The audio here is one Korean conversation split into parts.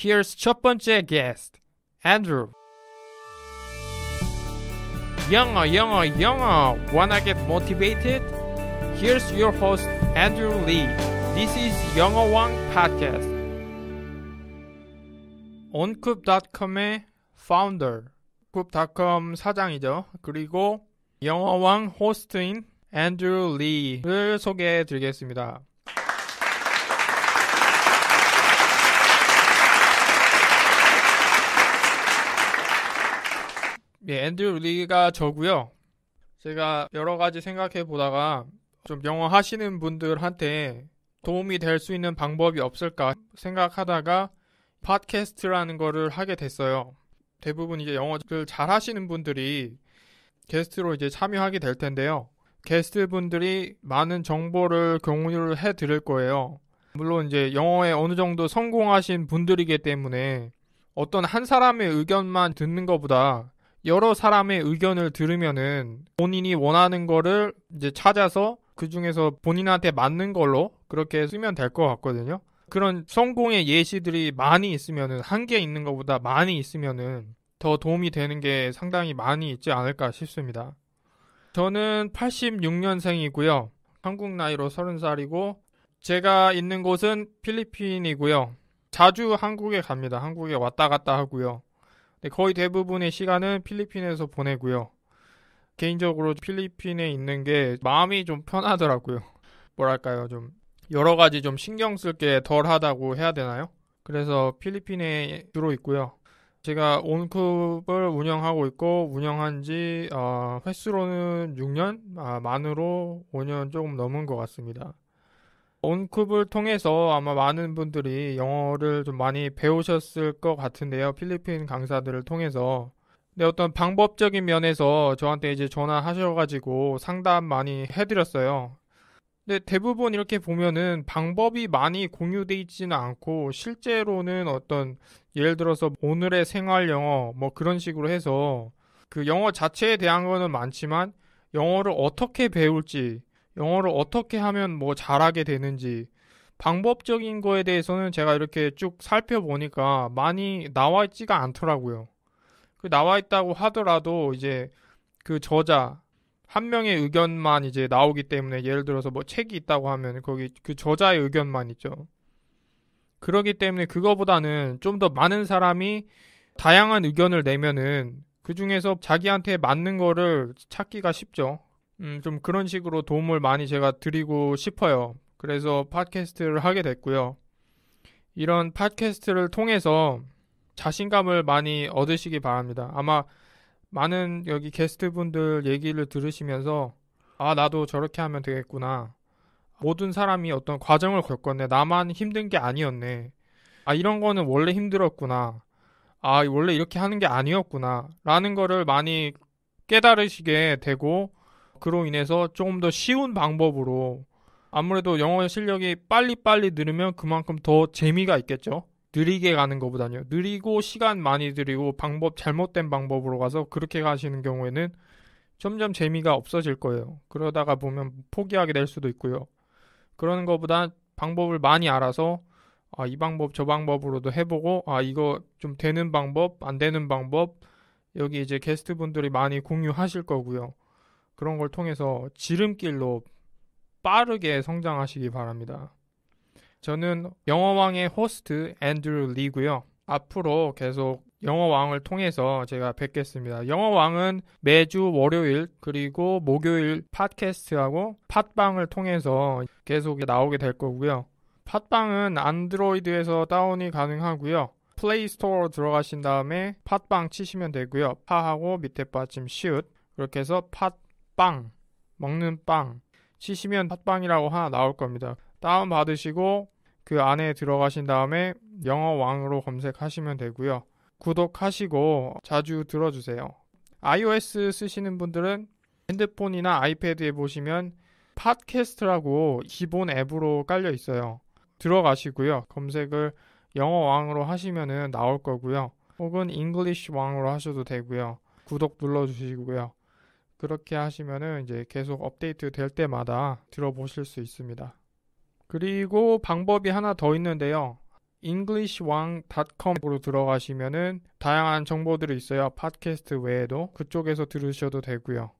Here's 첫 번째 guest, Andrew. 영어, 영어, 영어. Wanna get motivated? Here's your host, Andrew Lee. This is 영어왕 podcast. Oncoop.com의 founder, 쿱닷컴 사장이죠. 그리고 영어왕 호스트인 Andrew Lee를 소개해 드리겠습니다. 예, 앤드류 리가 저고요. 제가 여러 가지 생각해 보다가 좀 영어 하시는 분들한테 도움이 될 수 있는 방법이 없을까 생각하다가 팟캐스트라는 거를 하게 됐어요. 대부분 이제 영어를 잘 하시는 분들이 게스트로 이제 참여하게 될 텐데요. 게스트 분들이 많은 정보를 공유를 해 드릴 거예요. 물론 이제 영어에 어느 정도 성공하신 분들이기 때문에 어떤 한 사람의 의견만 듣는 것보다 여러 사람의 의견을 들으면은 본인이 원하는 거를 이제 찾아서 그 중에서 본인한테 맞는 걸로 그렇게 쓰면 될 것 같거든요. 그런 성공의 예시들이 많이 있으면은 한 개 있는 것보다 많이 있으면은 더 도움이 되는 게 상당히 많이 있지 않을까 싶습니다. 저는 86년생이고요. 한국 나이로 30살이고 제가 있는 곳은 필리핀이고요. 자주 한국에 갑니다. 한국에 왔다 갔다 하고요. 네, 거의 대부분의 시간은 필리핀에서 보내고요. 개인적으로 필리핀에 있는 게 마음이 좀 편하더라고요. 뭐랄까요, 좀 여러 가지 좀 신경 쓸 게 덜하다고 해야 되나요? 그래서 필리핀에 주로 있고요. 제가 온쿱을 운영하고 있고 운영한 지 어, 횟수로는 6년, 아, 만으로 5년 조금 넘은 것 같습니다. 언급을 통해서 아마 많은 분들이 영어를 좀 많이 배우셨을 것 같은데요. 필리핀 강사들을 통해서. 근 어떤 방법적인 면에서 저한테 이제 전화하셔가지고 상담 많이 해드렸어요. 근데 대부분 이렇게 보면은 방법이 많이 공유되어 있지는 않고 실제로는 어떤 예를 들어서 오늘의 생활 영어 뭐 그런 식으로 해서 그 영어 자체에 대한 거는 많지만 영어를 어떻게 배울지 영어를 어떻게 하면 뭐 잘하게 되는지 방법적인 거에 대해서는 제가 이렇게 쭉 살펴보니까 많이 나와 있지가 않더라고요. 그 나와 있다고 하더라도 이제 그 저자 한 명의 의견만 이제 나오기 때문에 예를 들어서 뭐 책이 있다고 하면 거기 그 저자의 의견만 있죠. 그러기 때문에 그거보다는 좀 더 많은 사람이 다양한 의견을 내면은 그 중에서 자기한테 맞는 거를 찾기가 쉽죠. 음, 좀 그런 식으로 도움을 많이 제가 드리고 싶어요. 그래서 팟캐스트를 하게 됐고요. 이런 팟캐스트를 통해서 자신감을 많이 얻으시기 바랍니다. 아마 많은 여기 게스트분들 얘기를 들으시면서 아, 나도 저렇게 하면 되겠구나. 모든 사람이 어떤 과정을 겪었네. 나만 힘든 게 아니었네. 아, 이런 거는 원래 힘들었구나. 아, 원래 이렇게 하는 게 아니었구나. 라는 거를 많이 깨달으시게 되고 그로 인해서 조금 더 쉬운 방법으로 아무래도 영어 실력이 빨리빨리 늘으면 그만큼 더 재미가 있겠죠. 느리게 가는 것보다요. 느리고 시간 많이 들이고 방법 잘못된 방법으로 가서 그렇게 가시는 경우에는 점점 재미가 없어질 거예요. 그러다가 보면 포기하게 될 수도 있고요. 그러는 것보다 방법을 많이 알아서 아, 이 방법 저 방법으로도 해보고 아 이거 좀 되는 방법 안 되는 방법 여기 이제 게스트 분들이 많이 공유하실 거고요. 그런 걸 통해서 지름길로 빠르게 성장하시기 바랍니다. 저는 영어왕의 호스트 앤드류 리고요. 앞으로 계속 영어왕을 통해서 제가 뵙겠습니다. 영어왕은 매주 월요일 그리고 목요일 팟캐스트하고 팟빵을 통해서 계속 나오게 될 거고요. 팟빵은 안드로이드에서 다운이 가능하고요. 플레이스토어 들어가신 다음에 팟빵 치시면 되고요. 파하고 밑에 빠짐 슛 그렇게 해서 팟 빵, 먹는 빵 치시면 팥빵이라고 하나 나올 겁니다. 다운 받으시고 그 안에 들어가신 다음에 영어 왕으로 검색하시면 되고요. 구독하시고 자주 들어주세요. iOS 쓰시는 분들은 핸드폰이나 아이패드에 보시면 팟캐스트라고 기본 앱으로 깔려 있어요. 들어가시고요. 검색을 영어 왕으로 하시면은 나올 거고요. 혹은 잉글리쉬 왕으로 하셔도 되고요. 구독 눌러 주시고요. 그렇게 하시면은 이제 계속 업데이트 될 때마다 들어보실 수 있습니다. 그리고 방법이 하나 더 있는데요. englishwang.com으로 들어가시면은 다양한 정보들이 있어요. 팟캐스트 외에도 그쪽에서 들으셔도 되고요.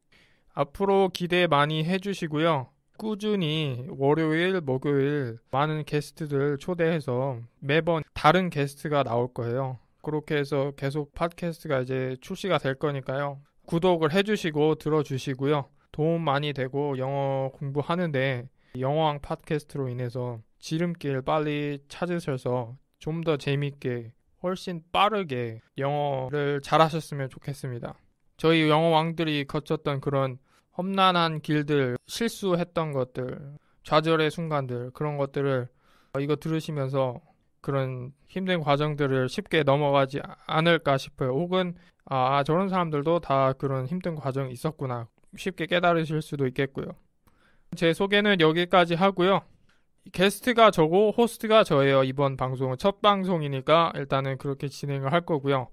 앞으로 기대 많이 해주시고요. 꾸준히 월요일, 목요일 많은 게스트들 초대해서 매번 다른 게스트가 나올 거예요. 그렇게 해서 계속 팟캐스트가 이제 출시가 될 거니까요. 구독을 해주시고 들어주시고요. 도움 많이 되고 영어 공부하는데 영어왕 팟캐스트로 인해서 지름길 빨리 찾으셔서 좀 더 재밌게 훨씬 빠르게 영어를 잘하셨으면 좋겠습니다. 저희 영어왕들이 거쳤던 그런 험난한 길들, 실수했던 것들, 좌절의 순간들, 그런 것들을 이거 들으시면서 그런 힘든 과정들을 쉽게 넘어가지 않을까 싶어요. 혹은 아, 저런 사람들도 다 그런 힘든 과정이 있었구나. 쉽게 깨달으실 수도 있겠고요. 제 소개는 여기까지 하고요. 게스트가 저고 호스트가 저예요. 이번 방송은 첫 방송이니까 일단은 그렇게 진행을 할 거고요.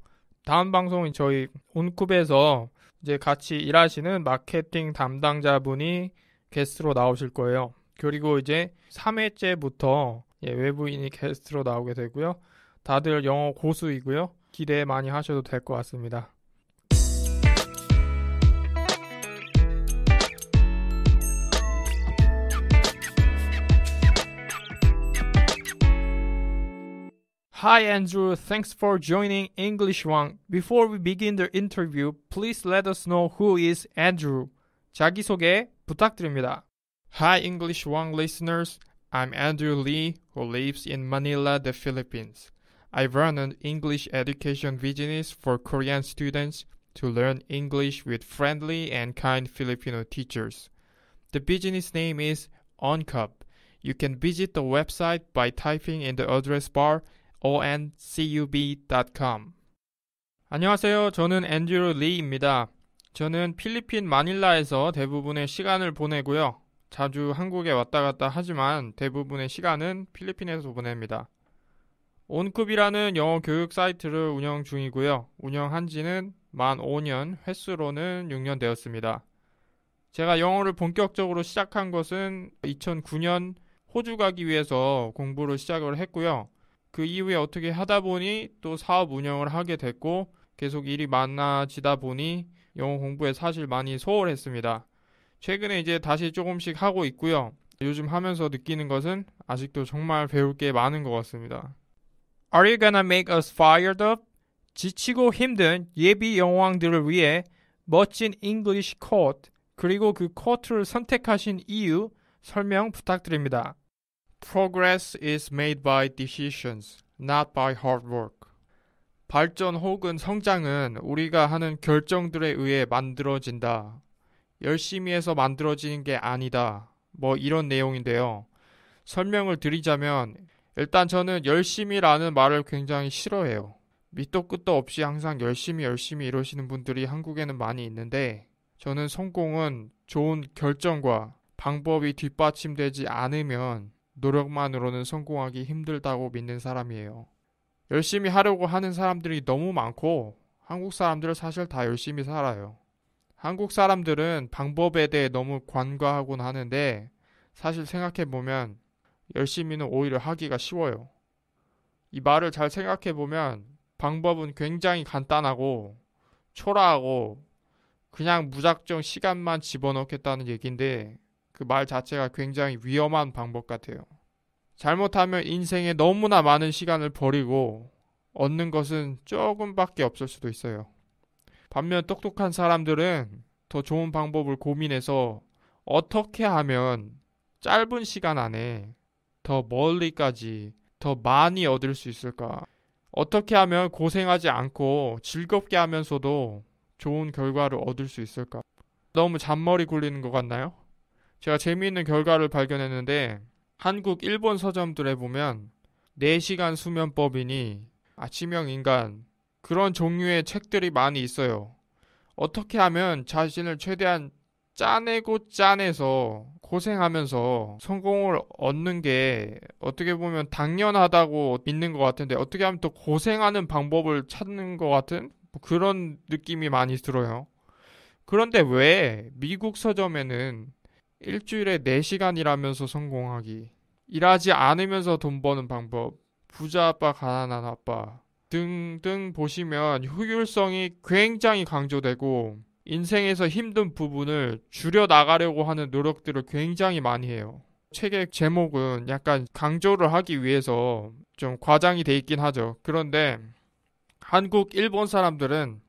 다음 방송은 저희 온쿱에서 이제 같이 일하시는 마케팅 담당자분이 게스트로 나오실 거예요. 그리고 이제 3회째부터 예, 외부인이 게스트로 나오게 되고요. 다들 영어 고수이고요. 기대 많이 하셔도 같습니다. Hi Andrew, thanks for joining English One. Before we begin the interview, please let us know who is Andrew. 소개 부탁드립니다. Hi English One listeners, I'm Andrew Lee who lives in Manila, the Philippines. I run an English education business for Korean students to learn English with friendly and kind Filipino teachers. The business name is OnCup. You can visit the website by typing in the address bar oncub.com. 안녕하세요. 저는 앤드류 리입니다. 저는 필리핀 마닐라에서 대부분의 시간을 보내고요. 자주 한국에 왔다 갔다 하지만 대부분의 시간은 필리핀에서 보냅니다. 온쿱이라는 영어 교육 사이트를 운영 중이고요. 운영한 지는 만 5년, 횟수로는 6년 되었습니다. 제가 영어를 본격적으로 시작한 것은 2009년 호주 가기 위해서 공부를 시작을 했고요. 그 이후에 어떻게 하다 보니 또 사업 운영을 하게 됐고 계속 일이 많아지다 보니 영어 공부에 사실 많이 소홀했습니다. 최근에 이제 다시 조금씩 하고 있고요. 요즘 하면서 느끼는 것은 아직도 정말 배울 게 많은 것 같습니다. Are you gonna make us fired up? 지치고 힘든 예비 영왕들을 위해 멋진 English c o a e 그리고 그 코트를 선택하신 이유 설명 부탁드립니다. Progress is made by decisions, not by hard work. 발전 혹은 성장은 우리가 하는 결정들에 의해 만들어진다. 열심히 해서 만들어지는 게 아니다. 뭐 이런 내용인데요. 설명을 드리자면 일단 저는 열심히라는 말을 굉장히 싫어해요. 밑도 끝도 없이 항상 열심히 열심히 이러시는 분들이 한국에는 많이 있는데 저는 성공은 좋은 결정과 방법이 뒷받침되지 않으면 노력만으로는 성공하기 힘들다고 믿는 사람이에요. 열심히 하려고 하는 사람들이 너무 많고 한국 사람들은 사실 다 열심히 살아요. 한국 사람들은 방법에 대해 너무 관과하곤 하는데 사실 생각해보면 열심히는 오히려 하기가 쉬워요. 이 말을 잘 생각해 보면 방법은 굉장히 간단하고 초라하고 그냥 무작정 시간만 집어넣겠다는 얘기인데 그 말 자체가 굉장히 위험한 방법 같아요. 잘못하면 인생에 너무나 많은 시간을 버리고 얻는 것은 조금밖에 없을 수도 있어요. 반면 똑똑한 사람들은 더 좋은 방법을 고민해서 어떻게 하면 짧은 시간 안에 더 멀리까지 더 많이 얻을 수 있을까? 어떻게 하면 고생하지 않고 즐겁게 하면서도 좋은 결과를 얻을 수 있을까? 너무 잔머리 굴리는 것 같나요? 제가 재미있는 결과를 발견했는데 한국 일본 서점들에 보면 4시간 수면법이니 아침형 인간 그런 종류의 책들이 많이 있어요. 어떻게 하면 자신을 최대한 짜내고 짜내서 고생하면서 성공을 얻는 게 어떻게 보면 당연하다고 믿는 것 같은데 어떻게 하면 또 고생하는 방법을 찾는 것 같은 뭐 그런 느낌이 많이 들어요. 그런데 왜 미국 서점에는 일주일에 4시간이라면서 성공하기, 일하지 않으면서 돈 버는 방법, 부자 아빠, 가난한 아빠 등등 보시면 효율성이 굉장히 강조되고 인생에서 힘든 부분을 줄여 나가려고 하는 노력들을 굉장히 많이 해요. 책의 제목은 약간 강조를 하기 위해서 좀 과장이 돼 있긴 하죠. 그런데 한국, 일본 사람들은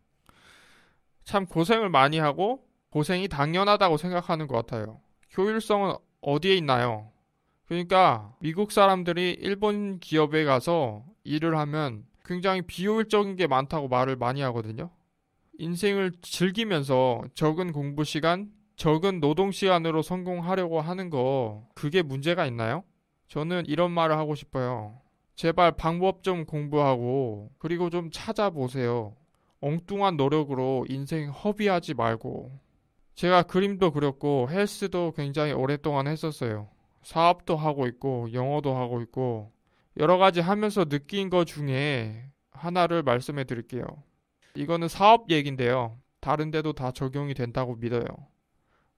참 고생을 많이 하고 고생이 당연하다고 생각하는 것 같아요. 효율성은 어디에 있나요? 그러니까 미국 사람들이 일본 기업에 가서 일을 하면 굉장히 비효율적인 게 많다고 말을 많이 하거든요. 인생을 즐기면서 적은 공부 시간, 적은 노동 시간으로 성공하려고 하는 거, 그게 문제가 있나요? 저는 이런 말을 하고 싶어요. 제발 방법 좀 공부하고, 그리고 좀 찾아보세요. 엉뚱한 노력으로 인생 허비하지 말고. 제가 그림도 그렸고, 헬스도 굉장히 오랫동안 했었어요. 사업도 하고 있고, 영어도 하고 있고, 여러 가지 하면서 느낀 것 중에 하나를 말씀해 드릴게요. 이거는 사업 얘긴데요. 다른 데도 다 적용이 된다고 믿어요.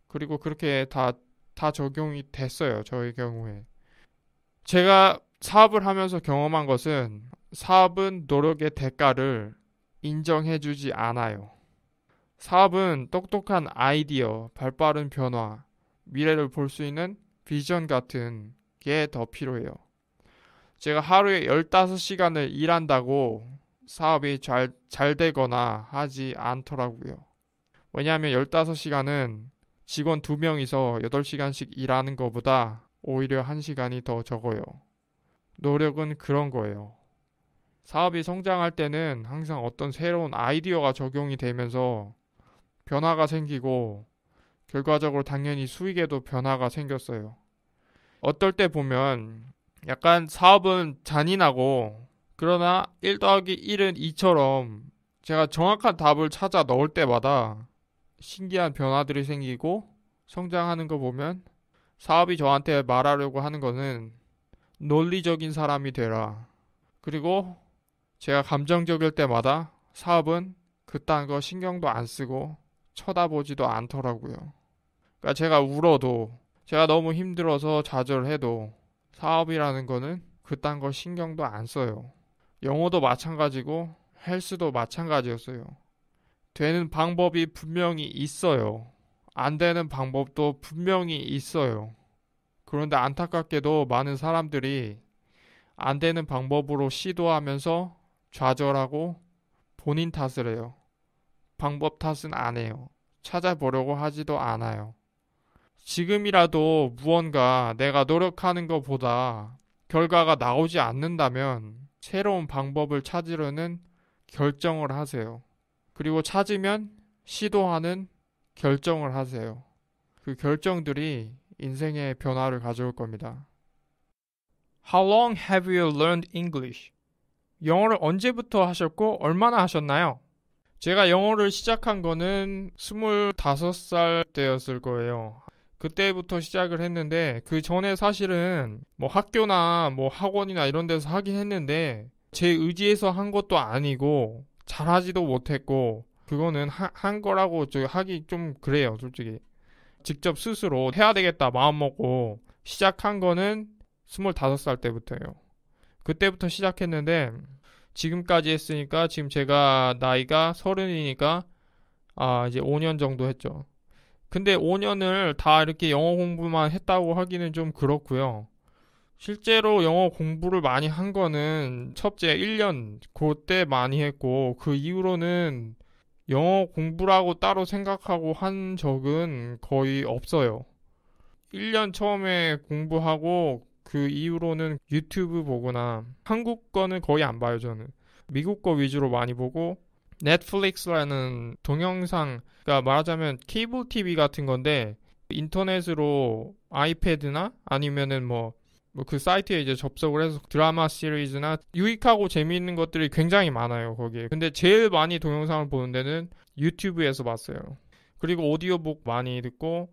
그리고 그렇게 다, 다 적용이 됐어요. 저의 경우에. 제가 사업을 하면서 경험한 것은 사업은 노력의 대가를 인정해주지 않아요. 사업은 똑똑한 아이디어, 발빠른 변화, 미래를 볼 수 있는 비전 같은 게 더 필요해요. 제가 하루에 15시간을 일한다고 사업이 잘, 잘 되거나 하지 않더라고요. 왜냐하면 15시간은 직원 2명이서 8시간씩 일하는 것보다 오히려 1시간이 더 적어요. 노력은 그런 거예요. 사업이 성장할 때는 항상 어떤 새로운 아이디어가 적용이 되면서 변화가 생기고 결과적으로 당연히 수익에도 변화가 생겼어요. 어떨 때 보면 약간 사업은 잔인하고 그러나 1 더하기 1은 2처럼 제가 정확한 답을 찾아 넣을 때마다 신기한 변화들이 생기고 성장하는 거 보면 사업이 저한테 말하려고 하는 거는 논리적인 사람이 되라. 그리고 제가 감정적일 때마다 사업은 그딴 거 신경도 안 쓰고 쳐다보지도 않더라고요. 그러니까 제가 울어도 제가 너무 힘들어서 좌절해도 사업이라는 거는 그딴 거 신경도 안 써요. 영어도 마찬가지고 헬스도 마찬가지였어요. 되는 방법이 분명히 있어요. 안 되는 방법도 분명히 있어요. 그런데 안타깝게도 많은 사람들이 안 되는 방법으로 시도하면서 좌절하고 본인 탓을 해요. 방법 탓은 안 해요. 찾아보려고 하지도 않아요. 지금이라도 무언가 내가 노력하는 것보다 결과가 나오지 않는다면 새로운 방법을 찾으려는 결정을 하세요. 그리고 찾으면 시도하는 결정을 하세요. 그 결정들이 인생의 변화를 가져올 겁니다. How long have you learned English? 영어를 언제부터 하셨고 얼마나 하셨나요? 제가 영어를 시작한 거는 25살 때였을 거예요. 그때부터 시작을 했는데 그 전에 사실은 뭐 학교나 뭐 학원이나 이런 데서 하긴 했는데 제 의지에서 한 것도 아니고 잘하지도 못했고 그거는 하, 한 거라고 저 하기 좀 그래요 솔직히 직접 스스로 해야 되겠다 마음먹고 시작한 거는 25살 때부터예요 그때부터 시작했는데 지금까지 했으니까 지금 제가 나이가 서른이니까 아 이제 5년 정도 했죠 근데 5년을 다 이렇게 영어 공부만 했다고 하기는 좀 그렇고요. 실제로 영어 공부를 많이 한 거는 첫째 1년 그때 많이 했고 그 이후로는 영어 공부라고 따로 생각하고 한 적은 거의 없어요. 1년 처음에 공부하고 그 이후로는 유튜브 보거나 한국 거는 거의 안 봐요, 저는. 미국 거 위주로 많이 보고 넷플릭스라는 동영상, 그러니까 말하자면 케이블 TV 같은 건데 인터넷으로 아이패드나 아니면은 뭐 뭐그 사이트에 이제 접속을 해서 드라마 시리즈나 유익하고 재미있는 것들이 굉장히 많아요 거기에 근데 제일 많이 동영상을 보는 데는 유튜브에서 봤어요 그리고 오디오북 많이 듣고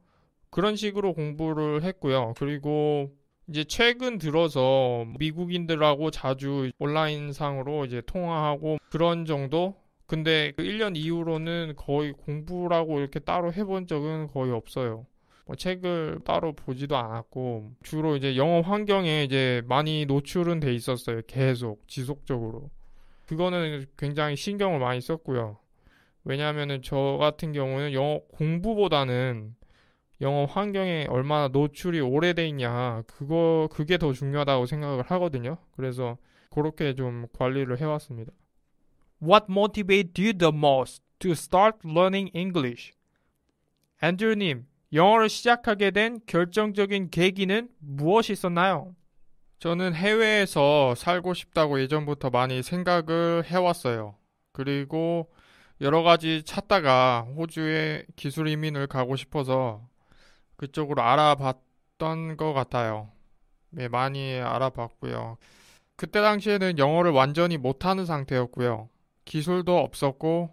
그런 식으로 공부를 했고요 그리고 이제 최근 들어서 미국인들하고 자주 온라인상으로 이제 통화하고 그런 정도 근데 그 1년 이후로는 거의 공부라고 이렇게 따로 해본 적은 거의 없어요. 뭐 책을 따로 보지도 않았고 주로 이제 영어 환경에 이제 많이 노출은 돼 있었어요. 계속 지속적으로. 그거는 굉장히 신경을 많이 썼고요. 왜냐하면은 저 같은 경우는 영어 공부보다는 영어 환경에 얼마나 노출이 오래돼 있냐 그거 그게 더 중요하다고 생각을 하거든요. 그래서 그렇게 좀 관리를 해왔습니다. What m o t i v a t e s you the most to start learning English? 앤드류님, 영어를 시작하게 된 결정적인 계기는 무엇이 있었나요? 저는 해외에서 살고 싶다고 예전부터 많이 생각을 해왔어요. 그리고 여러 가지 찾다가 호주에 기술 이민을 가고 싶어서 그쪽으로 알아봤던 것 같아요. 네, 많이 알아봤고요. 그때 당시에는 영어를 완전히 못하는 상태였고요. 기술도 없었고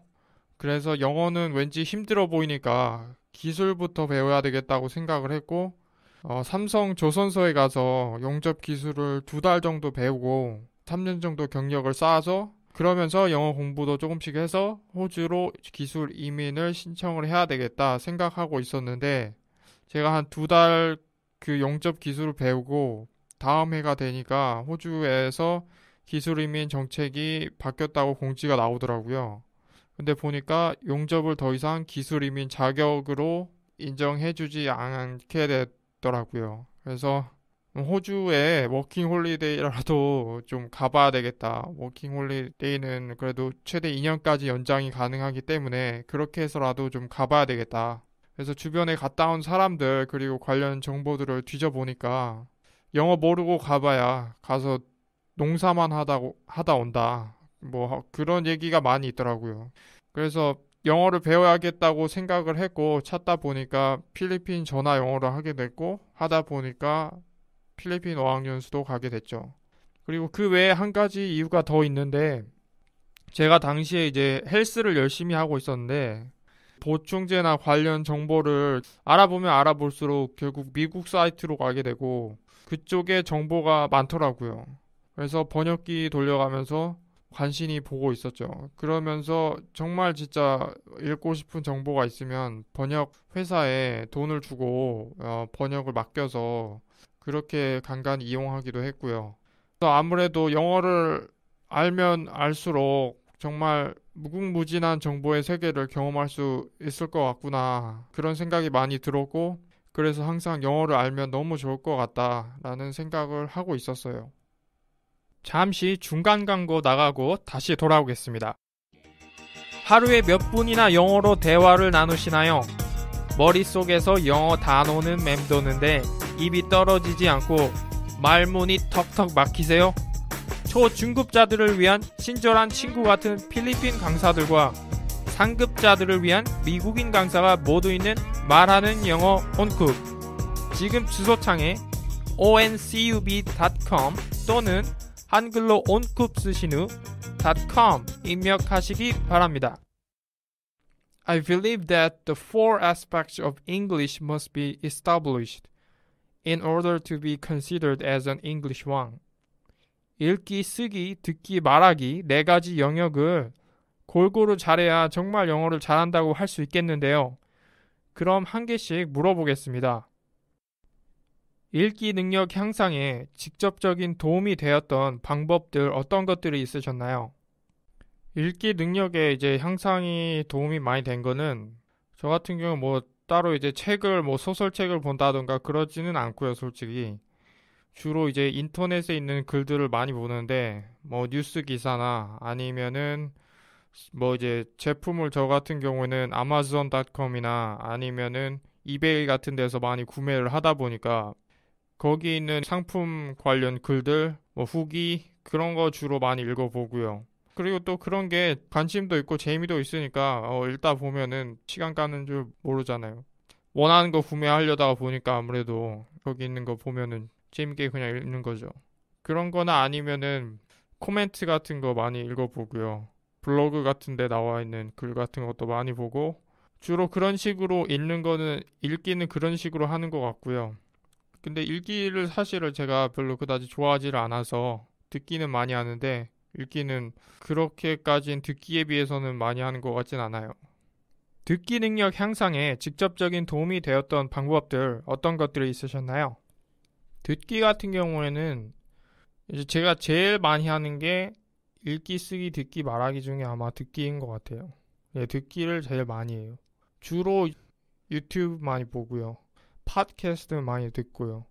그래서 영어는 왠지 힘들어 보이니까 기술부터 배워야 되겠다고 생각을 했고 어, 삼성 조선소에 가서 용접 기술을 두 달 정도 배우고 3년 정도 경력을 쌓아서 그러면서 영어 공부도 조금씩 해서 호주로 기술 이민을 신청을 해야 되겠다 생각하고 있었는데 제가 한 두 달 그 용접 기술을 배우고 다음 해가 되니까 호주에서 기술이민 정책이 바뀌었다고 공지가 나오더라고요. 근데 보니까 용접을 더 이상 기술이민 자격으로 인정해주지 않게 됐더라고요. 그래서 호주에 워킹 홀리데이라도 좀 가봐야 되겠다. 워킹 홀리데이는 그래도 최대 2년까지 연장이 가능하기 때문에 그렇게 해서라도 좀 가봐야 되겠다. 그래서 주변에 갔다 온 사람들 그리고 관련 정보들을 뒤져보니까 영어 모르고 가봐야 가서 농사만 하다고 하다 온다. 뭐 그런 얘기가 많이 있더라고요. 그래서 영어를 배워야겠다고 생각을 했고 찾다 보니까 필리핀 전화 영어를 하게 됐고 하다 보니까 필리핀 어학연수도 가게 됐죠. 그리고 그 외에 한 가지 이유가 더 있는데 제가 당시에 이제 헬스를 열심히 하고 있었는데 보충제나 관련 정보를 알아보면 알아볼수록 결국 미국 사이트로 가게 되고 그쪽에 정보가 많더라고요. 그래서 번역기 돌려가면서 관심이 보고 있었죠. 그러면서 정말 진짜 읽고 싶은 정보가 있으면 번역 회사에 돈을 주고 어, 번역을 맡겨서 그렇게 간간히 이용하기도 했고요. 아무래도 영어를 알면 알수록 정말 무궁무진한 정보의 세계를 경험할 수 있을 것 같구나 그런 생각이 많이 들었고 그래서 항상 영어를 알면 너무 좋을 것 같다라는 생각을 하고 있었어요. 잠시 중간 광고 나가고 다시 돌아오겠습니다. 하루에 몇 분이나 영어로 대화를 나누시나요? 머릿속에서 영어 단어는 맴도는데 입이 떨어지지 않고 말문이 턱턱 막히세요? 초중급자들을 위한 친절한 친구 같은 필리핀 강사들과 상급자들을 위한 미국인 강사가 모두 있는 말하는 영어 온쿡 지금 주소창에 oncub.com 또는 한글로 온쿱 쓰신 후 .com 입력하시기 바랍니다. I believe that the four aspects of English must be established in order to be considered as an English one. 읽기, 쓰기, 듣기, 말하기 네 가지 영역을 골고루 잘해야 정말 영어를 잘한다고 할 수 있겠는데요. 그럼 한 개씩 물어보겠습니다. 읽기 능력 향상에 직접적인 도움이 되었던 방법들 어떤 것들이 있으셨나요? 읽기 능력에 이제 향상이 도움이 많이 된 거는 저 같은 경우 뭐 따로 이제 책을 뭐 소설책을 본다던가 그러지는 않고요, 솔직히. 주로 이제 인터넷에 있는 글들을 많이 보는데 뭐 뉴스 기사나 아니면은 뭐 이제 제품을 저 같은 경우에는 아마존닷컴이나 아니면은 이베이 같은 데서 많이 구매를 하다 보니까 거기 있는 상품 관련 글들, 뭐 후기 그런 거 주로 많이 읽어보고요. 그리고 또 그런 게 관심도 있고 재미도 있으니까 어, 읽다 보면은 시간 가는 줄 모르잖아요. 원하는 거 구매하려다가 보니까 아무래도 거기 있는 거 보면은 재밌게 그냥 읽는 거죠. 그런 거나 아니면은 코멘트 같은 거 많이 읽어보고요. 블로그 같은 데 나와 있는 글 같은 것도 많이 보고 주로 그런 식으로 읽는 거는 읽기는 그런 식으로 하는 것 같고요. 근데 읽기를 사실은 제가 별로 그다지 좋아하지를 않아서 듣기는 많이 하는데 읽기는 그렇게까진 듣기에 비해서는 많이 하는 것 같진 않아요. 듣기 능력 향상에 직접적인 도움이 되었던 방법들 어떤 것들이 있으셨나요? 듣기 같은 경우에는 이제 제가 제일 많이 하는 게 읽기, 쓰기, 듣기, 말하기 중에 아마 듣기인 것 같아요. 예, 듣기를 제일 많이 해요. 주로 유튜브 많이 보고요. 팟캐스트 많이 듣고요.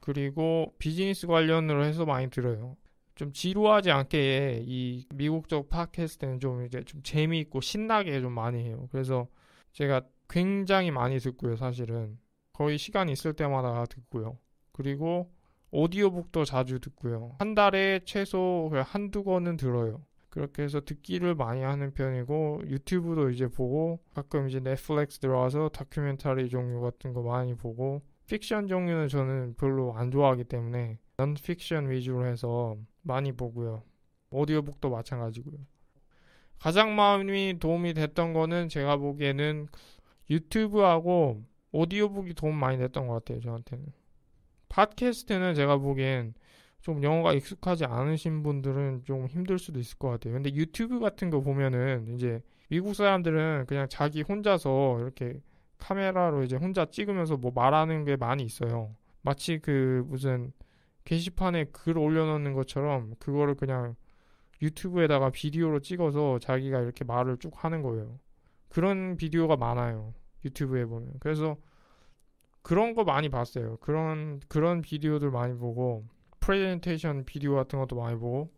그리고 비즈니스 관련으로 해서 많이 들어요. 좀 지루하지 않게 이 미국적 팟캐스트는 좀 이제 좀 재미있고 신나게 좀 많이 해요. 그래서 제가 굉장히 많이 듣고요, 사실은. 거의 시간 있을 때마다 듣고요. 그리고 오디오북도 자주 듣고요. 한 달에 최소 한두 권은 들어요. 그렇게 해서 듣기를 많이 하는 편이고 유튜브도 이제 보고 가끔 이제 넷플릭스 들어와서 다큐멘터리 종류 같은 거 많이 보고 픽션 종류는 저는 별로 안 좋아하기 때문에 넌픽션 위주로 해서 많이 보고요. 오디오북도 마찬가지고요. 가장 마음이 도움이 됐던 거는 제가 보기에는 유튜브하고 오디오북이 도움 많이 됐던 것 같아요, 저한테는. 팟캐스트는 제가 보기엔 좀 영어가 익숙하지 않으신 분들은 좀 힘들 수도 있을 것 같아요. 근데 유튜브 같은 거 보면은 이제 미국 사람들은 그냥 자기 혼자서 이렇게 카메라로 이제 혼자 찍으면서 뭐 말하는 게 많이 있어요. 마치 그 무슨 게시판에 글 올려놓는 것처럼 그거를 그냥 유튜브에다가 비디오로 찍어서 자기가 이렇게 말을 쭉 하는 거예요. 그런 비디오가 많아요. 유튜브에 보면. 그래서 그런 거 많이 봤어요. 그런 그런 비디오들 많이 보고 프레젠테이션 비디오 같은 것도 많이 보고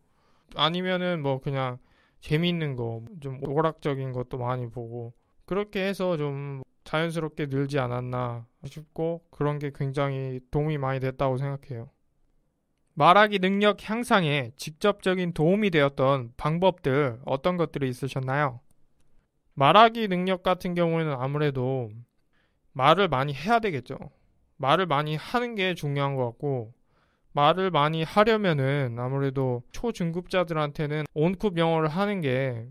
아니면은 뭐 그냥 재미있는 거 좀 오락적인 것도 많이 보고 그렇게 해서 좀 자연스럽게 늘지 않았나 싶고 그런 게 굉장히 도움이 많이 됐다고 생각해요. 말하기 능력 향상에 직접적인 도움이 되었던 방법들 어떤 것들이 있으셨나요? 말하기 능력 같은 경우에는 아무래도 말을 많이 해야 되겠죠. 말을 많이 하는 게 중요한 것 같고 말을 많이 하려면은 아무래도 초중급자들한테는 온급 영어를 하는 게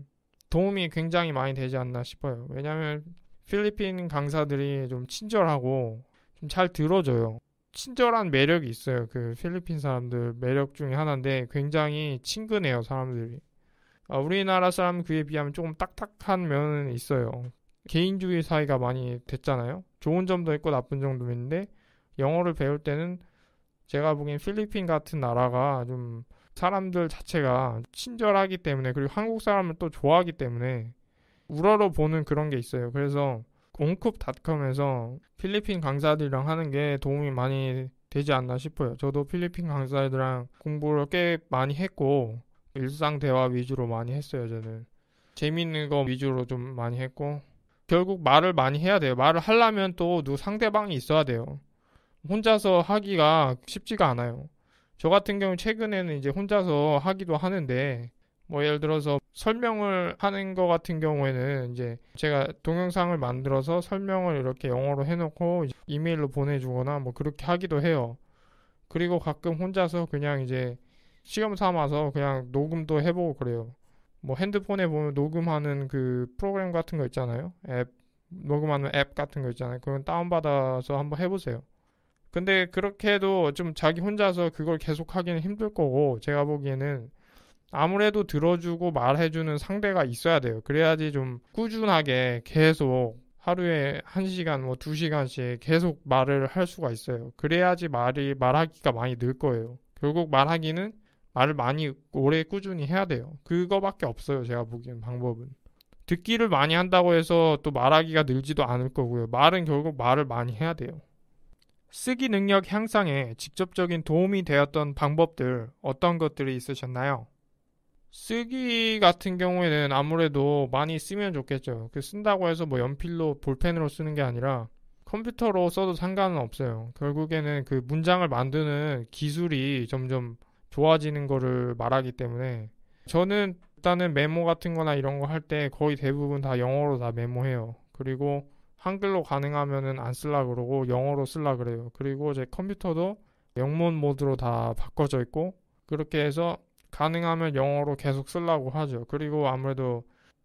도움이 굉장히 많이 되지 않나 싶어요. 왜냐하면 필리핀 강사들이 좀 친절하고 좀 잘 들어줘요. 친절한 매력이 있어요. 그 필리핀 사람들 매력 중에 하나인데 굉장히 친근해요, 사람들이. 아, 우리나라 사람 그에 비하면 조금 딱딱한 면은 있어요. 개인주의 사이가 많이 됐잖아요. 좋은 점도 있고 나쁜 점도 있는데 영어를 배울 때는 제가 보기엔 필리핀 같은 나라가 좀 사람들 자체가 친절하기 때문에 그리고 한국 사람을 또 좋아하기 때문에 우러러 보는 그런 게 있어요. 그래서 온쿱닷컴에서 필리핀 강사들이랑 하는 게 도움이 많이 되지 않나 싶어요. 저도 필리핀 강사들이랑 공부를 꽤 많이 했고 일상 대화 위주로 많이 했어요. 저는 재밌는 거 위주로 좀 많이 했고 결국 말을 많이 해야 돼요. 말을 하려면 또 누 상대방이 있어야 돼요. 혼자서 하기가 쉽지가 않아요. 저 같은 경우 최근에는 이제 혼자서 하기도 하는데 뭐 예를 들어서 설명을 하는 것 같은 경우에는 이제 제가 동영상을 만들어서 설명을 이렇게 영어로 해놓고 이메일로 보내주거나 뭐 그렇게 하기도 해요. 그리고 가끔 혼자서 그냥 이제 시험 삼아서 그냥 녹음도 해보고 그래요. 뭐 핸드폰에 보면 녹음하는 그 프로그램 같은 거 있잖아요. 앱 녹음하는 앱 같은 거 있잖아요. 그건 다운받아서 한번 해보세요. 근데 그렇게 해도 좀 자기 혼자서 그걸 계속 하기는 힘들 거고 제가 보기에는 아무래도 들어주고 말해주는 상대가 있어야 돼요. 그래야지 좀 꾸준하게 계속 하루에 한시간 뭐 두시간씩 계속 말을 할 수가 있어요. 그래야지 말이 말하기가 많이 늘 거예요. 결국 말하기는 말을 많이 오래 꾸준히 해야 돼요. 그거밖에 없어요. 제가 보기엔 방법은. 듣기를 많이 한다고 해서 또 말하기가 늘지도 않을 거고요. 말은 결국 말을 많이 해야 돼요. 쓰기 능력 향상에 직접적인 도움이 되었던 방법들 어떤 것들이 있으셨나요? 쓰기 같은 경우에는 아무래도 많이 쓰면 좋겠죠. 그 쓴다고 해서 뭐 연필로 볼펜으로 쓰는 게 아니라 컴퓨터로 써도 상관은 없어요. 결국에는 그 문장을 만드는 기술이 점점 좋아지는 거를 말하기 때문에 저는 일단은 메모 같은 거나 이런 거 할 때 거의 대부분 다 영어로 다 메모해요. 그리고 한글로 가능하면은 안 쓸라 그러고 영어로 쓸라 그래요. 그리고 제 컴퓨터도 영문 모드로 다 바꿔져 있고 그렇게 해서 가능하면 영어로 계속 쓰려고 하죠. 그리고 아무래도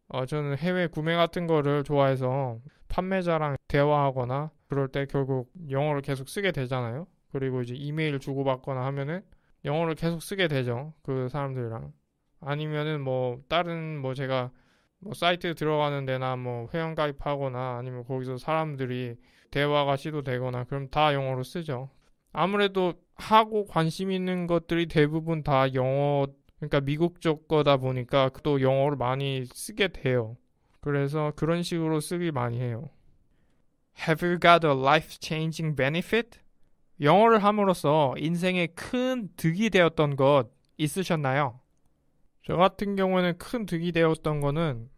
어, 저는 해외 구매 같은 거를 좋아해서 판매자랑 대화하거나 그럴 때 결국 영어를 계속 쓰게 되잖아요. 그리고 이제 이메일 주고받거나 하면은 영어를 계속 쓰게 되죠. 그 사람들이랑. 아니면은 뭐 다른 뭐 제가 뭐 사이트 들어가는 데나 뭐 회원 가입하거나 아니면 거기서 사람들이 대화가 시도되거나 그럼 다 영어로 쓰죠. 아무래도 하고 관심 있는 것들이 대부분 다 영어 그러니까 미국 쪽 거다 보니까 또 영어를 많이 쓰게 돼요. 그래서 그런 식으로 쓰기 많이 해요. Have you got a life-changing benefit? 영어를 함으로써 인생에 큰 득이 되었던 것 있으셨나요? 저 같은 경우에는 큰 득이 되었던 거는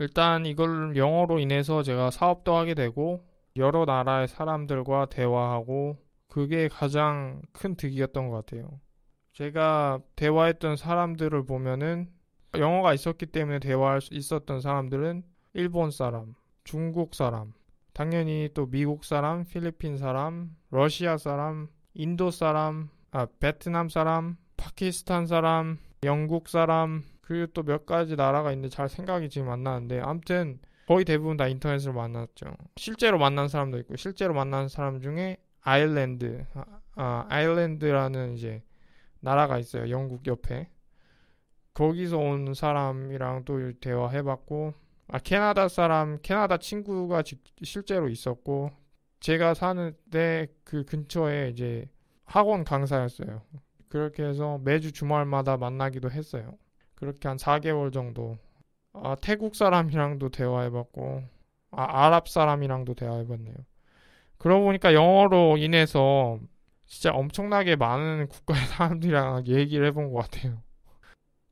일단 이걸 영어로 인해서 제가 사업도 하게 되고 여러 나라의 사람들과 대화하고 그게 가장 큰 득이었던 것 같아요. 제가 대화했던 사람들을 보면은 영어가 있었기 때문에 대화할 수 있었던 사람들은 일본 사람, 중국 사람, 당연히 또 미국 사람, 필리핀 사람, 러시아 사람, 인도 사람, 아, 베트남 사람, 파키스탄 사람, 영국 사람, 그리고 또 몇 가지 나라가 있는데 잘 생각이 지금 안 나는데 아무튼 거의 대부분 다 인터넷으로 만났죠. 실제로 만난 사람도 있고 실제로 만난 사람 중에 아일랜드 아, 아, 아일랜드라는 이제 나라가 있어요. 영국 옆에 거기서 온 사람이랑 또 대화해봤고 아 캐나다 사람 캐나다 친구가 직, 실제로 있었고 제가 사는데 그 근처에 이제 학원 강사였어요. 그렇게 해서 매주 주말마다 만나기도 했어요. 그렇게 한 4개월 정도 아, 태국 사람이랑도 대화해봤고 아, 아랍 사람이랑도 대화해봤네요. 그러고 보니까 영어로 인해서 진짜 엄청나게 많은 국가의 사람들이랑 얘기를 해본 것 같아요.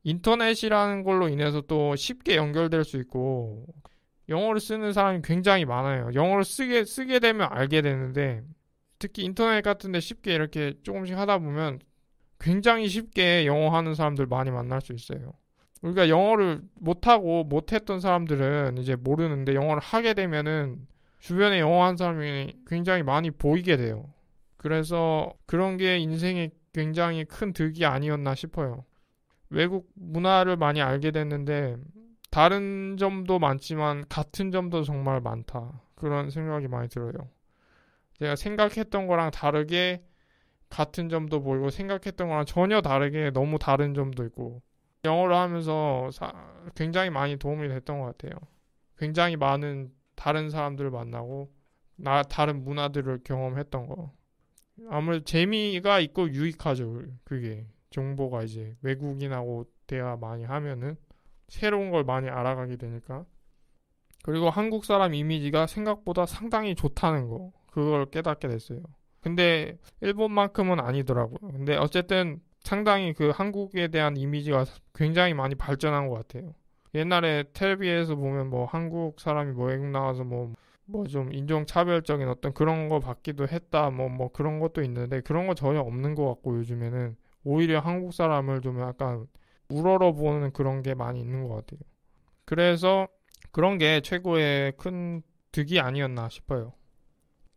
인터넷이라는 걸로 인해서 또 쉽게 연결될 수 있고 영어를 쓰는 사람이 굉장히 많아요. 영어를 쓰게 쓰게 되면 알게 되는데 특히 인터넷 같은데 쉽게 이렇게 조금씩 하다 보면 굉장히 쉽게 영어 하는 사람들 많이 만날 수 있어요. 우리가 그러니까 영어를 못하고 못했던 사람들은 이제 모르는데 영어를 하게 되면은 주변에 영어 하는 사람이 굉장히 많이 보이게 돼요. 그래서 그런 게인생에 굉장히 큰 득이 아니었나 싶어요. 외국 문화를 많이 알게 됐는데 다른 점도 많지만 같은 점도 정말 많다. 그런 생각이 많이 들어요. 제가 생각했던 거랑 다르게 같은 점도 보이고 생각했던 거랑 전혀 다르게 너무 다른 점도 있고 영어를 하면서 사, 굉장히 많이 도움이 됐던 것 같아요. 굉장히 많은 다른 사람들을 만나고 나 다른 문화들을 경험했던 거. 아무래도 재미가 있고 유익하죠. 그게 정보가 이제 외국인하고 대화 많이 하면은 새로운 걸 많이 알아가게 되니까. 그리고 한국 사람 이미지가 생각보다 상당히 좋다는 거. 그걸 깨닫게 됐어요. 근데 일본만큼은 아니더라고요. 근데 어쨌든 상당히 그 한국에 대한 이미지가 굉장히 많이 발전한 것 같아요. 옛날에 텔레비에서 보면 뭐 한국 사람이 뭐외 나와서 뭐 뭐 좀 인종차별적인 어떤 그런 거 받기도 했다 뭐뭐 뭐 그런 것도 있는데 그런 거 전혀 없는 것 같고 요즘에는 오히려 한국 사람을 좀 약간 우러러 보는 그런 게 많이 있는 것 같아요. 그래서 그런 게 최고의 큰 득이 아니었나 싶어요.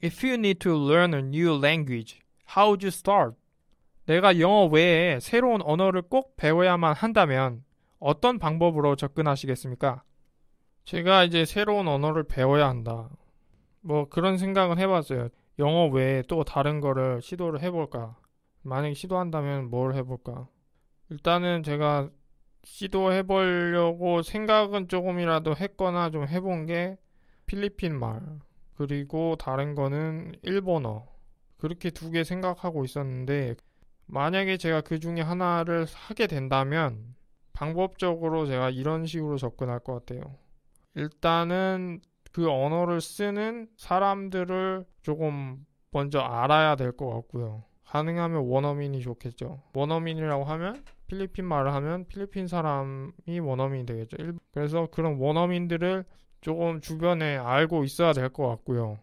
If you need to learn a new language, how would you start? 내가 영어 외에 새로운 언어를 꼭 배워야만 한다면 어떤 방법으로 접근하시겠습니까? 제가 이제 새로운 언어를 배워야 한다. 뭐 그런 생각은 해봤어요. 영어 외에 또 다른 거를 시도를 해볼까? 만약에 시도한다면 뭘 해볼까? 일단은 제가 시도해보려고 생각은 조금이라도 했거나 좀 해본 게 필리핀 말. 그리고 다른 거는 일본어. 그렇게 두 개 생각하고 있었는데, 만약에 제가 그 중에 하나를 하게 된다면, 방법적으로 제가 이런 식으로 접근할 것 같아요. 일단은 그 언어를 쓰는 사람들을 조금 먼저 알아야 될 것 같고요. 가능하면 원어민이 좋겠죠. 원어민이라고 하면 필리핀 말을 하면 필리핀 사람이 원어민이 되겠죠. 그래서 그런 원어민들을 조금 주변에 알고 있어야 될 것 같고요.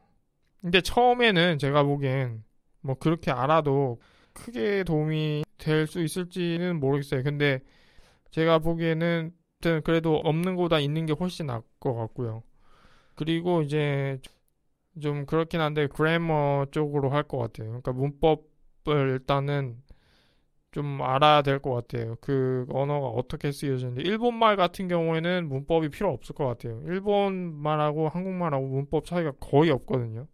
근데 처음에는 제가 보기엔 뭐 그렇게 알아도 크게 도움이 될 수 있을지는 모르겠어요. 근데 제가 보기에는 그래도 없는 것보다 있는 게 훨씬 나을 것 같고요. 그리고 이제 좀 그렇긴 한데 그래머 쪽으로 할 것 같아요. 그러니까 문법을 일단은 좀 알아야 될 것 같아요. 그 언어가 어떻게 쓰여지는데 일본말 같은 경우에는 문법이 필요 없을 것 같아요. 일본말하고 한국말하고 문법 차이가 거의 없거든요.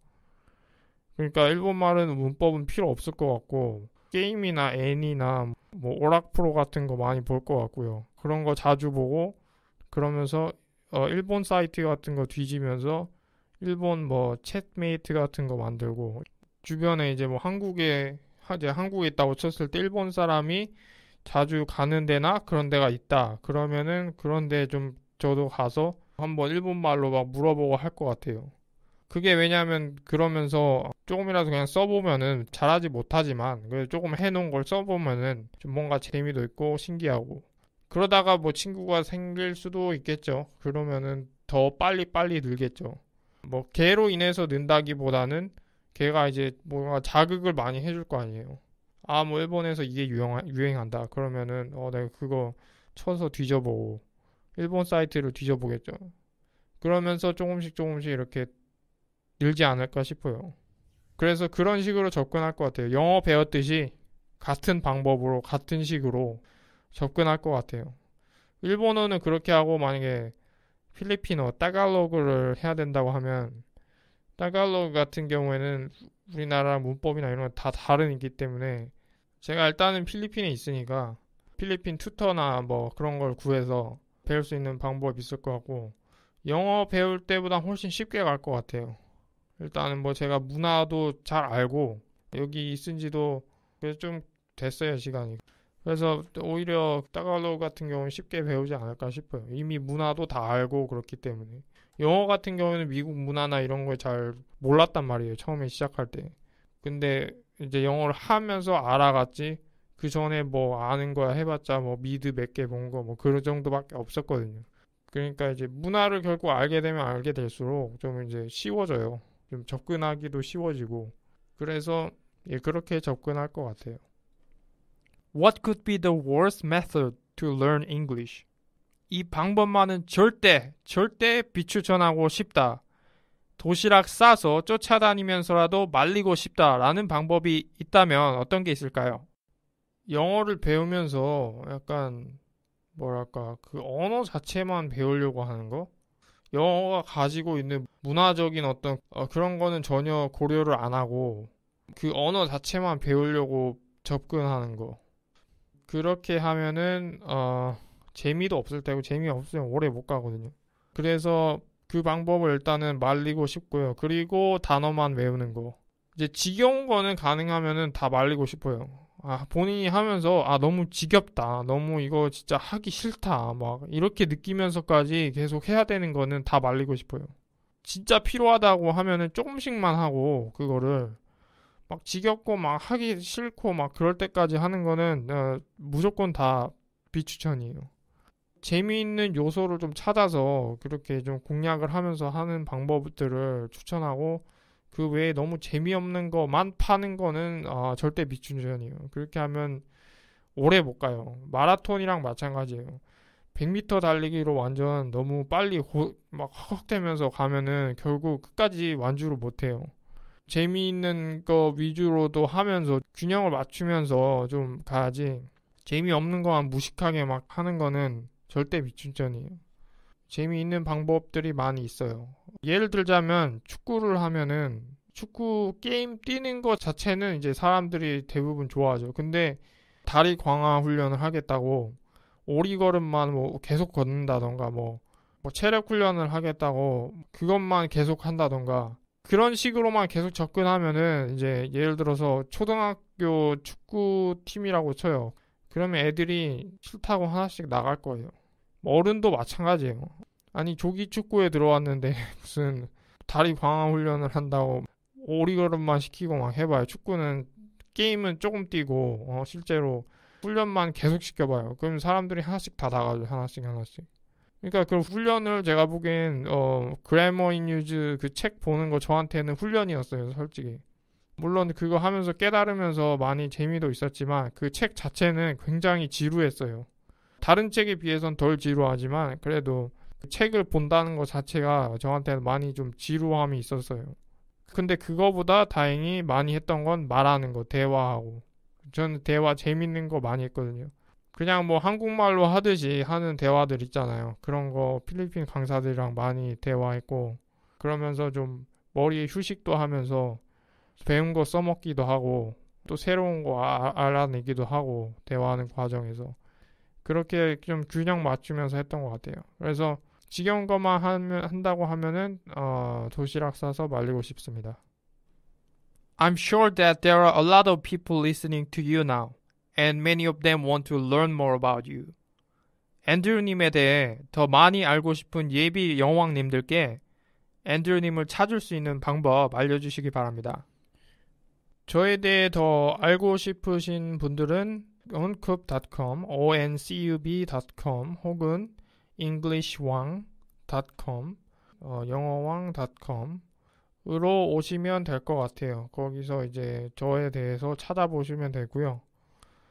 그러니까 일본말은 문법은 필요 없을 것 같고 게임이나 애니나 뭐 오락 프로 같은 거 많이 볼 것 같고요. 그런 거 자주 보고 그러면서 어 일본 사이트 같은 거 뒤지면서 일본 뭐 챗메이트 같은 거 만들고 주변에 이제 뭐 한국에 이제 한국에 있다고 쳤을 때 일본 사람이 자주 가는 데나 그런 데가 있다. 그러면은 그런 데 좀 저도 가서 한번 일본 말로 막 물어보고 할 것 같아요. 그게 왜냐면 그러면서 조금이라도 그냥 써보면은 잘하지 못하지만 그래도 조금 해놓은 걸 써보면은 좀 뭔가 재미도 있고 신기하고 그러다가 뭐 친구가 생길 수도 있겠죠. 그러면은 더 빨리 빨리 늘겠죠. 뭐 개로 인해서 는다기보다는 걔가 이제 뭔가 자극을 많이 해줄 거 아니에요. 아, 뭐 일본에서 이게 유행 유행한다. 그러면은 어, 내가 그거 쳐서 뒤져보고 일본 사이트를 뒤져보겠죠. 그러면서 조금씩 조금씩 이렇게 늘지 않을까 싶어요. 그래서 그런 식으로 접근할 것 같아요. 영어 배웠듯이 같은 방법으로 같은 식으로 접근할 것 같아요. 일본어는 그렇게 하고 만약에 필리핀어 따갈로그를 해야 된다고 하면 따갈로 같은 경우에는 우리나라 문법이나 이런 건 다 다른이기 때문에 제가 일단은 필리핀에 있으니까 필리핀 튜터나 뭐 그런 걸 구해서 배울 수 있는 방법이 있을 것 같고 영어 배울 때보다 훨씬 쉽게 갈 것 같아요. 일단은 뭐 제가 문화도 잘 알고 여기 있은 지도 좀 됐어요 시간이. 그래서 오히려 따갈로 같은 경우는 쉽게 배우지 않을까 싶어요. 이미 문화도 다 알고 그렇기 때문에. 영어 같은 경우는 에 미국 문화나 이런 걸 잘 몰랐단 말이에요. 처음에 시작할 때. 근데 이제 영어를 하면서 알아갔지. 그 전에 뭐 아는 거야 해봤자 뭐 미드 몇 개 본 거 뭐 그런 정도밖에 없었거든요. 그러니까 이제 문화를 결국 알게 되면 알게 될수록 좀 이제 쉬워져요. 좀 접근하기도 쉬워지고. 그래서 예, 그렇게 접근할 것 같아요. What could be the worst method to learn English? 이 방법만은 절대 절대 비추천하고 싶다. 도시락 싸서 쫓아다니면서라도 말리고 싶다라는 방법이 있다면 어떤 게 있을까요? 영어를 배우면서 약간 뭐랄까 그 언어 자체만 배우려고 하는 거? 영어가 가지고 있는 문화적인 어떤 어, 그런 거는 전혀 고려를 안 하고 그 언어 자체만 배우려고 접근하는 거. 그렇게 하면은 어 재미도 없을 때고 재미없으면 오래 못 가거든요. 그래서 그 방법을 일단은 말리고 싶고요. 그리고 단어만 외우는 거. 이제 지겨운 거는 가능하면은 다 말리고 싶어요. 아, 본인이 하면서 아, 너무 지겹다. 너무 이거 진짜 하기 싫다. 막 이렇게 느끼면서까지 계속 해야 되는 거는 다 말리고 싶어요. 진짜 필요하다고 하면은 조금씩만 하고 그거를 막 지겹고 막 하기 싫고 막 그럴 때까지 하는 거는 어, 무조건 다 비추천이에요. 재미있는 요소를 좀 찾아서 그렇게 좀 공략을 하면서 하는 방법들을 추천하고 그 외에 너무 재미없는 거만 파는 거는 아, 절대 미추전이에요. 그렇게 하면 오래 못 가요. 마라톤이랑 마찬가지예요. 100m 달리기로 완전 너무 빨리 고, 막 헉헉대면서 가면은 결국 끝까지 완주를 못해요. 재미있는 거 위주로도 하면서 균형을 맞추면서 좀 가야지 재미없는 거만 무식하게 막 하는 거는 절대 비춘천이에요 재미있는 방법들이 많이 있어요. 예를 들자면 축구를 하면은 축구 게임 뛰는 것 자체는 이제 사람들이 대부분 좋아하죠. 근데 다리 강화 훈련을 하겠다고 오리걸음만 뭐 계속 걷는다던가 뭐, 뭐 체력 훈련을 하겠다고 그것만 계속 한다던가 그런 식으로만 계속 접근하면은 이제 예를 들어서 초등학교 축구팀이라고 쳐요. 그러면 애들이 싫다고 하나씩 나갈 거예요. 뭐 어른도 마찬가지예요. 아니 조기 축구에 들어왔는데 무슨 다리 강화 훈련을 한다고 오리걸음만 시키고 막 해봐요. 축구는 게임은 조금 뛰고 어, 실제로 훈련만 계속 시켜봐요. 그럼 사람들이 하나씩 다 나가죠. 하나씩 하나씩. 그러니까 그 훈련을 제가 보기엔 어 그래머 인 유즈 그 책 보는 거 저한테는 훈련이었어요. 솔직히. 물론 그거 하면서 깨달으면서 많이 재미도 있었지만 그 책 자체는 굉장히 지루했어요. 다른 책에 비해선 덜 지루하지만 그래도 책을 본다는 것 자체가 저한테는 많이 좀 지루함이 있었어요. 근데 그거보다 다행히 많이 했던 건 말하는 거, 대화하고. 저는 대화 재밌는 거 많이 했거든요. 그냥 뭐 한국말로 하듯이 하는 대화들 있잖아요. 그런 거 필리핀 강사들이랑 많이 대화했고, 그러면서 좀 머리에 휴식도 하면서 배운 거 써먹기도 하고, 또 새로운 거 아, 알아내기도 하고, 대화하는 과정에서. 그렇게 좀 균형 맞추면서 했던 것 같아요. 그래서 지겨운 것만 하면, 한다고 하면은 어, 도시락 싸서 말리고 싶습니다. I'm sure that there are a lot of people listening to you now, and many of them want to learn more about you. 앤드류님에 대해 더 많이 알고 싶은 예비 영왕님들께 앤드류님을 찾을 수 있는 방법 알려주시기 바랍니다. 저에 대해 더 알고 싶으신 분들은 oncub.com, oncub.com 혹은 englishwang.com, 어, 영어왕.com 으로 오시면 될 것 같아요. 거기서 이제 저에 대해서 찾아보시면 되고요.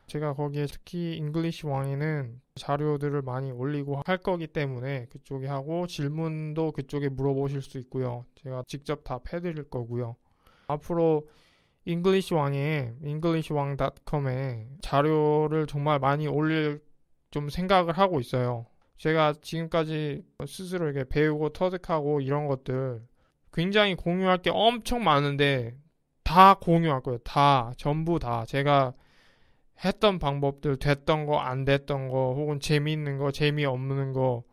제가 거기에 특히 e n g 잉글리시 왕에는 자료들을 많이 올리고 할 거기 때문에 그쪽에 하고 질문도 그쪽에 물어보실 수 있고요. 제가 직접 답해드릴 거고요. 앞으로 잉글리시 왕에 잉글리시왕닷컴에 자료를 정말 많이 올릴 좀 생각을 하고 있어요. 제가 지금까지 스스로 이게 배우고 터득하고 이런 것들 굉장히 공유할 게 엄청 많은데 다 공유할 거예요. 다 전부 다 제가 했던 방법들 됐던 거 안 됐던 거 혹은 재미있는 거 재미없는 거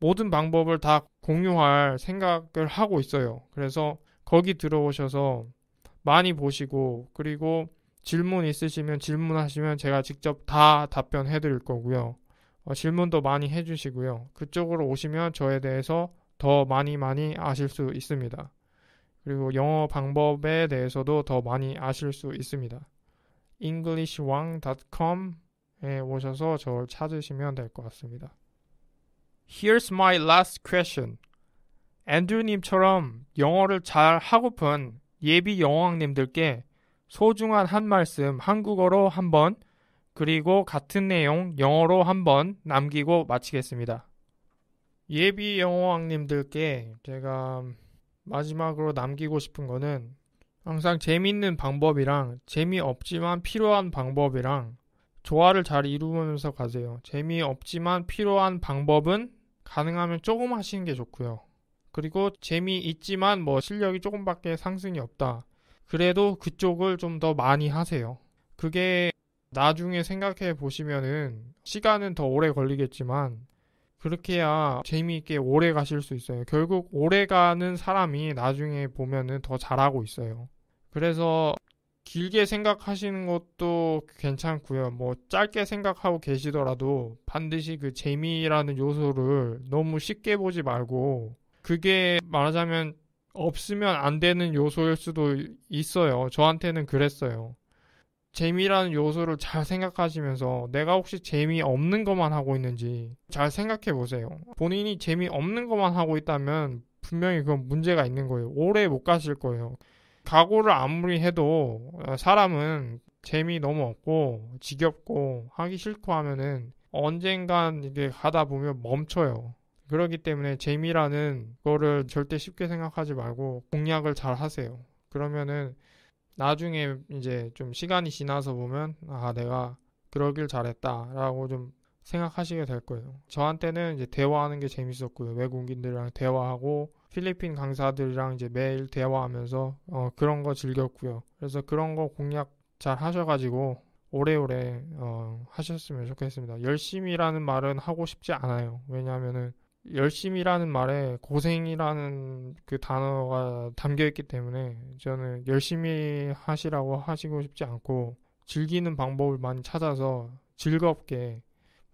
모든 방법을 다 공유할 생각을 하고 있어요. 그래서 거기 들어오셔서 많이 보시고 그리고 질문 있으시면 질문하시면 제가 직접 다 답변해 드릴 거고요. 어, 질문도 많이 해주시고요. 그쪽으로 오시면 저에 대해서 더 많이 많이 아실 수 있습니다. 그리고 영어 방법에 대해서도 더 많이 아실 수 있습니다. englishwang.com에 오셔서 저를 찾으시면 될 것 같습니다. Here's my last question. 앤드류님처럼 영어를 잘 하고픈 예비 영어학님들께 소중한 한 말씀 한국어로 한 번, 그리고 같은 내용 영어로 한번 남기고 마치겠습니다. 예비 영어학님들께 제가 마지막으로 남기고 싶은 거는 항상 재밌는 방법이랑 재미없지만 필요한 방법이랑 조화를 잘 이루면서 가세요. 재미없지만 필요한 방법은 가능하면 조금 하시는 게 좋고요. 그리고 재미있지만 뭐 실력이 조금밖에 상승이 없다. 그래도 그쪽을 좀 더 많이 하세요. 그게 나중에 생각해 보시면은 시간은 더 오래 걸리겠지만 그렇게 해야 재미있게 오래 가실 수 있어요. 결국 오래 가는 사람이 나중에 보면은 더 잘하고 있어요. 그래서 길게 생각하시는 것도 괜찮고요. 뭐 짧게 생각하고 계시더라도 반드시 그 재미라는 요소를 너무 쉽게 보지 말고 그게 말하자면 없으면 안 되는 요소일 수도 있어요. 저한테는 그랬어요. 재미라는 요소를 잘 생각하시면서 내가 혹시 재미없는 것만 하고 있는지 잘 생각해 보세요. 본인이 재미없는 것만 하고 있다면 분명히 그건 문제가 있는 거예요. 오래 못 가실 거예요. 각오를 아무리 해도 사람은 재미 너무 없고 지겹고 하기 싫고 하면은 언젠간 이게 가다 보면 멈춰요. 그렇기 때문에 재미라는 거를 절대 쉽게 생각하지 말고 공략을 잘 하세요. 그러면은 나중에 이제 좀 시간이 지나서 보면 아 내가 그러길 잘했다라고 좀 생각하시게 될 거예요. 저한테는 이제 대화하는 게 재밌었고요. 외국인들이랑 대화하고 필리핀 강사들이랑 이제 매일 대화하면서 어, 그런 거 즐겼고요. 그래서 그런 거 공략 잘 하셔가지고 오래오래 어, 하셨으면 좋겠습니다. 열심히라는 말은 하고 싶지 않아요. 왜냐하면은 열심이라는 말에 고생이라는 그 단어가 담겨 있기 때문에 저는 열심히 하시라고 하시고 싶지 않고 즐기는 방법을 많이 찾아서 즐겁게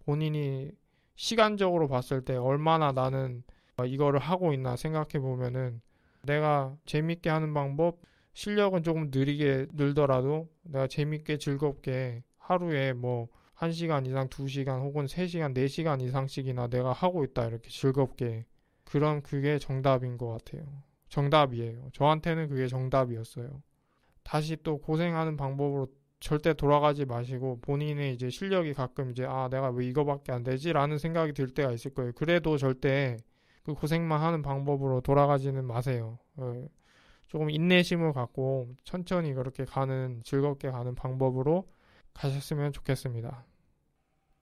본인이 시간적으로 봤을 때 얼마나 나는 이거를 하고 있나 생각해 보면은 내가 재밌게 하는 방법 실력은 조금 느리게 늘더라도 내가 재밌게 즐겁게 하루에 뭐 1시간 이상 2시간 혹은 3시간 4시간 이상씩이나 내가 하고 있다 이렇게 즐겁게 그런 그게 정답인 것 같아요. 정답이에요. 저한테는 그게 정답이었어요. 다시 또 고생하는 방법으로 절대 돌아가지 마시고 본인의 이제 실력이 가끔 이제 아 내가 왜 이거밖에 안 되지라는 생각이 들 때가 있을 거예요. 그래도 절대 그 고생만 하는 방법으로 돌아가지는 마세요. 예. 조금 인내심을 갖고 천천히 그렇게 가는 즐겁게 가는 방법으로 좋겠습니다.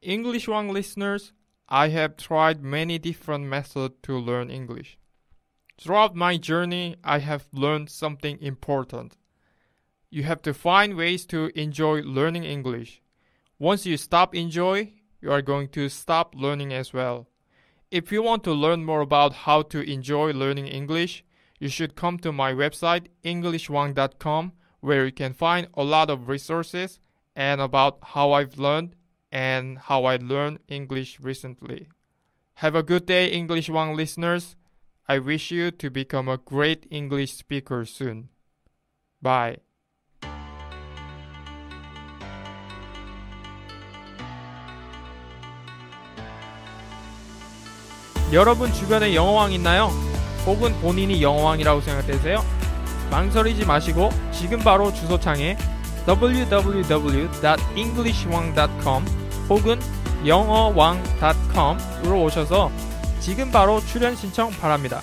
English one listeners, I have tried many different methods to learn English. Throughout my journey, I have learned something important. You have to find ways to enjoy learning English. Once you stop enjoy, you are going to stop learning as well. If you want to learn more about how to enjoy learning English, you should come to my website englishwang.com where you can find a lot of resources and about how I've learned and how I learned English recently. Have a good day, English One listeners. I wish you to become a great English speaker soon. Bye. 여러분 주변에 영어왕 있나요? 혹은 본인이 영어왕이라고 생각되세요? 망설이지 마시고 지금 바로 주소창에 www.englishwang.com 혹은 영어왕.com으로 오셔서 지금 바로 출연 신청 바랍니다.